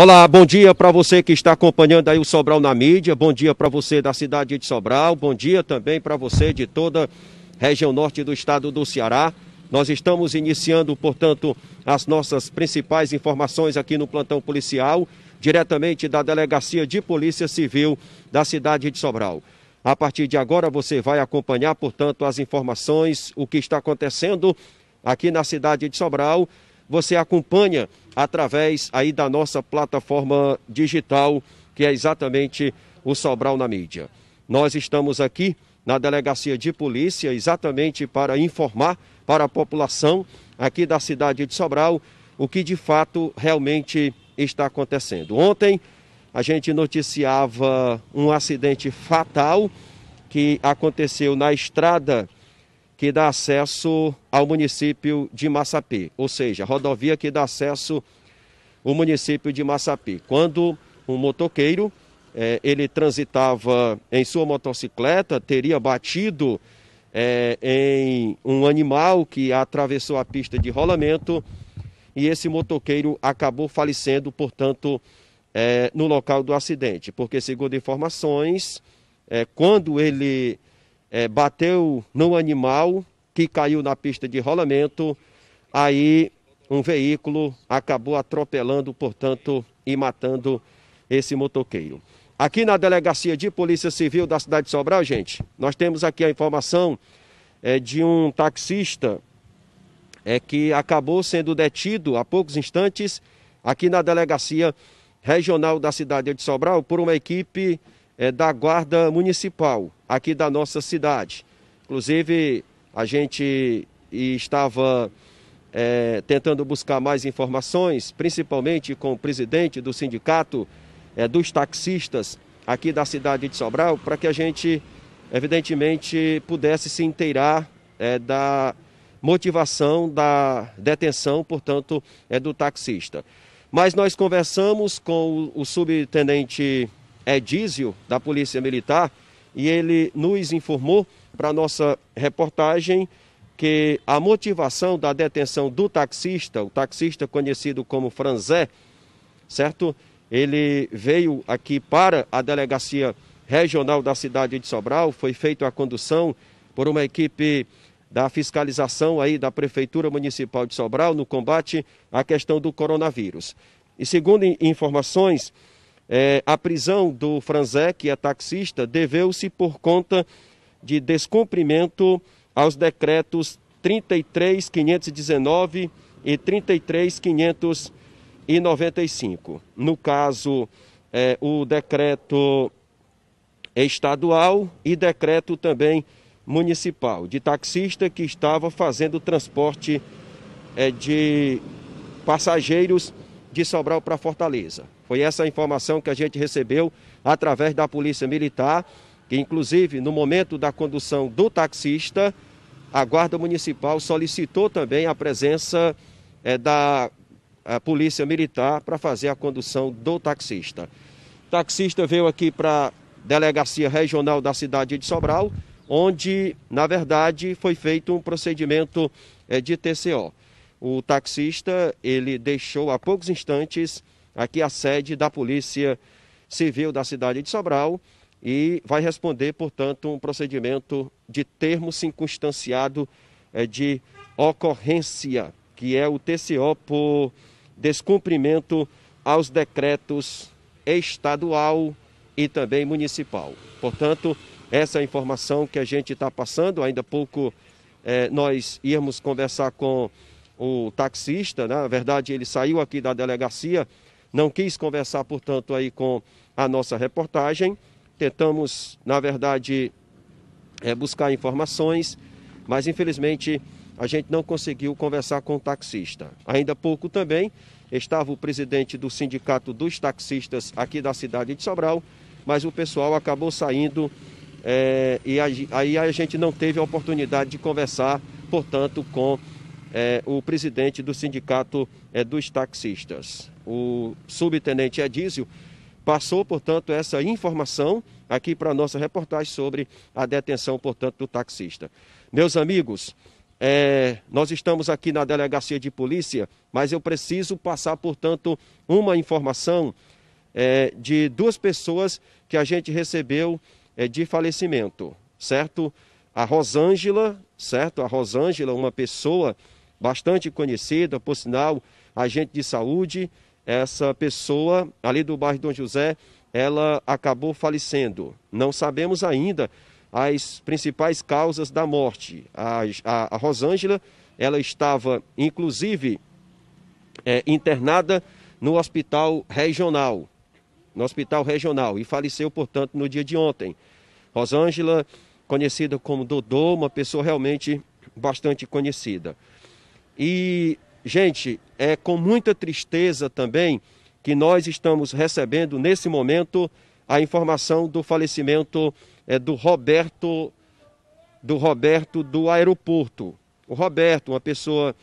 Olá, bom dia para você que está acompanhando aí o Sobral na mídia, bom dia para você da cidade de Sobral, bom dia também para você de toda a região norte do estado do Ceará. Nós estamos iniciando, portanto, as nossas principais informações aqui no plantão policial, diretamente da Delegacia de Polícia Civil da cidade de Sobral. A partir de agora você vai acompanhar, portanto, as informações, o que está acontecendo aqui na cidade de Sobral você acompanha através aí da nossa plataforma digital, que é exatamente o Sobral na Mídia. Nós estamos aqui na delegacia de polícia exatamente para informar para a população aqui da cidade de Sobral o que de fato realmente está acontecendo. Ontem a gente noticiava um acidente fatal que aconteceu na estrada que dá acesso ao município de Massapê, ou seja, rodovia que dá acesso ao município de Massapê. Quando um motoqueiro eh, ele transitava em sua motocicleta, teria batido eh, em um animal que atravessou a pista de rolamento e esse motoqueiro acabou falecendo, portanto, eh, no local do acidente, porque segundo informações, quando ele é, bateu no animal que caiu na pista de rolamento, aí um veículo acabou atropelando, portanto, e matando esse motoqueiro. Aqui na Delegacia de Polícia Civil da cidade de Sobral, gente, nós temos aqui a informação é, de um taxista é, que acabou sendo detido há poucos instantes aqui na Delegacia Regional da cidade de Sobral por uma equipe é, da Guarda Municipal aqui da nossa cidade. Inclusive, a gente estava é, tentando buscar mais informações, principalmente com o presidente do sindicato é, dos taxistas aqui da cidade de Sobral, para que a gente, evidentemente, pudesse se inteirar é, da motivação da detenção, portanto, é do taxista. Mas nós conversamos com o, o subtenente Edísio, da Polícia Militar, e ele nos informou para nossa reportagem que a motivação da detenção do taxista, o taxista conhecido como Franzé, certo? Ele veio aqui para a delegacia regional da cidade de Sobral, foi feita a condução por uma equipe da fiscalização aí da Prefeitura Municipal de Sobral no combate à questão do coronavírus. E segundo informações, é, a prisão do Franzé, que é taxista, deveu-se por conta de descumprimento aos decretos 33.519 e 33.595. No caso, é, o decreto estadual e decreto também municipal de taxista que estava fazendo transporte é, de passageiros de Sobral para Fortaleza. Foi essa a informação que a gente recebeu através da Polícia Militar, que inclusive no momento da condução do taxista, a Guarda Municipal solicitou também a presença é, da a eh, Polícia Militar para fazer a condução do taxista. O taxista veio aqui para delegacia regional da cidade de Sobral, onde, na verdade, foi feito um procedimento eh, de TCO. O taxista, ele deixou há poucos instantes aqui a sede da Polícia Civil da cidade de Sobral e vai responder, portanto, um procedimento de termo circunstanciado eh, de ocorrência, que é o TCO por descumprimento aos decretos estadual e também municipal. Portanto, essa é a informação que a gente está passando. Ainda há pouco eh, nós íamos conversar com o taxista, né? na verdade, ele saiu aqui da delegacia não quis conversar, portanto, aí com a nossa reportagem. Tentamos, na verdade, é, buscar informações, mas infelizmente a gente não conseguiu conversar com o taxista. Ainda pouco também estava o presidente do sindicato dos taxistas aqui da cidade de Sobral, mas o pessoal acabou saindo é, e aí a gente não teve a oportunidade de conversar, portanto, com é, o presidente do sindicato é, dos taxistas o subtenente Edísio passou, portanto, essa informação aqui para a nossa reportagem sobre a detenção, portanto, do taxista. Meus amigos, é, nós estamos aqui na delegacia de polícia, mas eu preciso passar, portanto, uma informação é, de duas pessoas que a gente recebeu é, de falecimento, certo? A Rosângela, certo? A Rosângela, uma pessoa bastante conhecida, por sinal, agente de saúde, essa pessoa ali do bairro Dom José, ela acabou falecendo. Não sabemos ainda as principais causas da morte. A, a, a Rosângela, ela estava, inclusive, é, internada no hospital regional, no hospital regional, e faleceu, portanto, no dia de ontem. Rosângela, conhecida como Dodô, uma pessoa realmente bastante conhecida. E Gente, é com muita tristeza também que nós estamos recebendo nesse momento a informação do falecimento é, do Roberto do Roberto do aeroporto. O Roberto, uma pessoa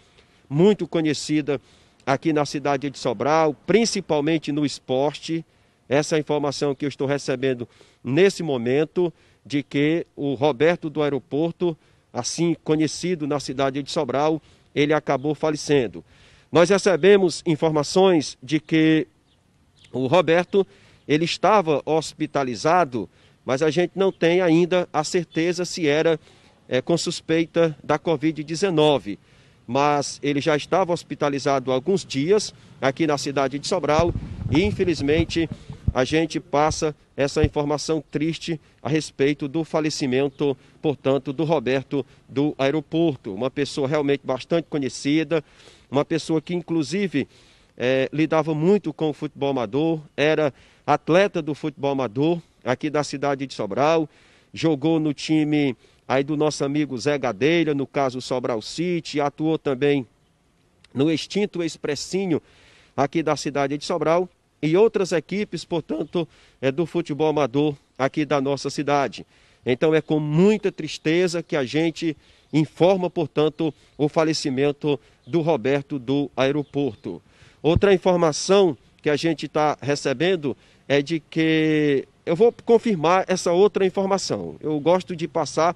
muito conhecida aqui na cidade de Sobral, principalmente no esporte. Essa é informação que eu estou recebendo nesse momento de que o Roberto do aeroporto, assim conhecido na cidade de Sobral, ele acabou falecendo. Nós recebemos informações de que o Roberto ele estava hospitalizado, mas a gente não tem ainda a certeza se era é, com suspeita da Covid-19. Mas ele já estava hospitalizado há alguns dias aqui na cidade de Sobral e, infelizmente, a gente passa essa informação triste a respeito do falecimento, portanto, do Roberto do aeroporto. Uma pessoa realmente bastante conhecida, uma pessoa que, inclusive, é, lidava muito com o futebol amador, era atleta do futebol amador aqui da cidade de Sobral, jogou no time aí do nosso amigo Zé Gadeira, no caso Sobral City, atuou também no extinto Expressinho aqui da cidade de Sobral e outras equipes, portanto, é, do futebol amador aqui da nossa cidade. Então é com muita tristeza que a gente informa, portanto, o falecimento do Roberto do aeroporto. Outra informação que a gente está recebendo é de que. Eu vou confirmar essa outra informação. Eu gosto de passar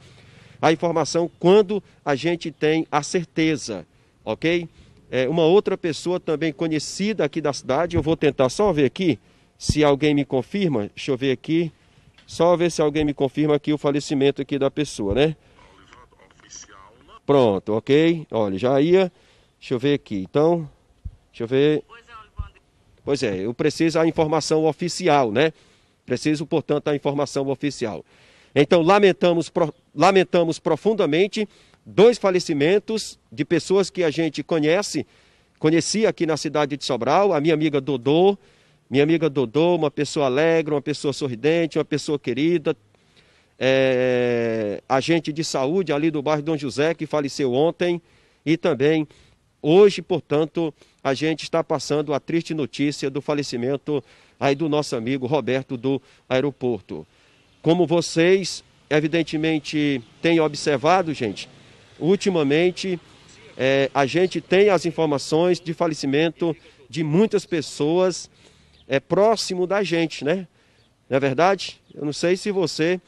a informação quando a gente tem a certeza, ok? é, uma outra pessoa também conhecida aqui da cidade. Eu vou tentar só ver aqui se alguém me confirma. Deixa eu ver aqui. Só ver se alguém me confirma aqui o falecimento aqui da pessoa, né? Pronto, ok. Olha, já ia. Deixa eu ver aqui. Então, deixa eu ver. Pois é, eu preciso a informação oficial, né? Preciso, portanto, a informação oficial. Então, lamentamos, pro... lamentamos profundamente dois falecimentos de pessoas que a gente conhece, conhecia aqui na cidade de Sobral, a minha amiga Dodô, minha amiga Dodô, uma pessoa alegre, uma pessoa sorridente, uma pessoa querida, é, agente de saúde ali do bairro Dom José, que faleceu ontem, e também hoje, portanto, a gente está passando a triste notícia do falecimento aí do nosso amigo Roberto do aeroporto. Como vocês, evidentemente, têm observado, gente, Ultimamente, é, a gente tem as informações de falecimento de muitas pessoas é, próximo da gente, né? Não é verdade? Eu não sei se você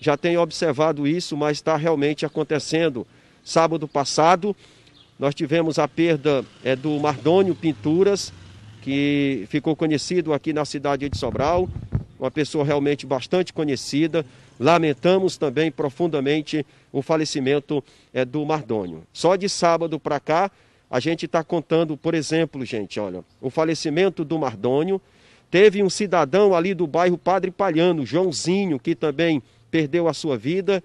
já tem observado isso, mas está realmente acontecendo. Sábado passado, nós tivemos a perda é, do Mardônio Pinturas, que ficou conhecido aqui na cidade de Sobral, uma pessoa realmente bastante conhecida, Lamentamos também profundamente o falecimento é, do Mardônio. Só de sábado para cá, a gente está contando, por exemplo, gente, olha, o falecimento do Mardônio. Teve um cidadão ali do bairro Padre Palhano, Joãozinho, que também perdeu a sua vida.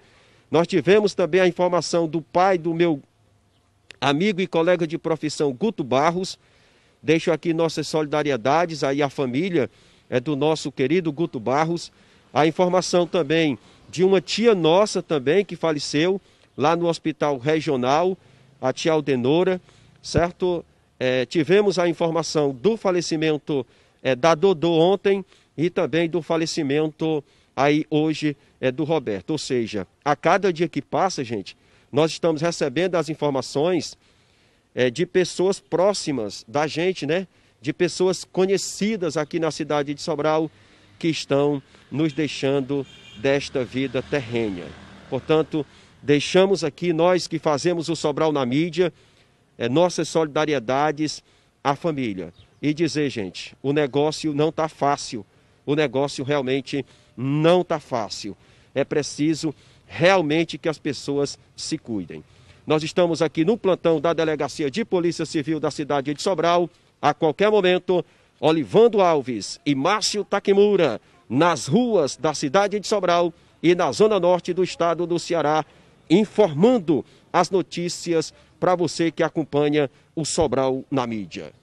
Nós tivemos também a informação do pai do meu amigo e colega de profissão, Guto Barros. Deixo aqui nossas solidariedades aí à família é do nosso querido Guto Barros. A informação também de uma tia nossa também que faleceu lá no hospital regional, a tia Aldenora, certo? É, tivemos a informação do falecimento é, da Dodô ontem e também do falecimento aí hoje é, do Roberto. Ou seja, a cada dia que passa, gente, nós estamos recebendo as informações é, de pessoas próximas da gente, né? De pessoas conhecidas aqui na cidade de Sobral que estão nos deixando desta vida terrena. Portanto, deixamos aqui nós que fazemos o Sobral na mídia, é, nossas solidariedades à família. E dizer, gente, o negócio não está fácil. O negócio realmente não está fácil. É preciso realmente que as pessoas se cuidem. Nós estamos aqui no plantão da Delegacia de Polícia Civil da cidade de Sobral. A qualquer momento, Olivando Alves e Márcio Takimura, nas ruas da cidade de Sobral e na zona norte do estado do Ceará, informando as notícias para você que acompanha o Sobral na mídia.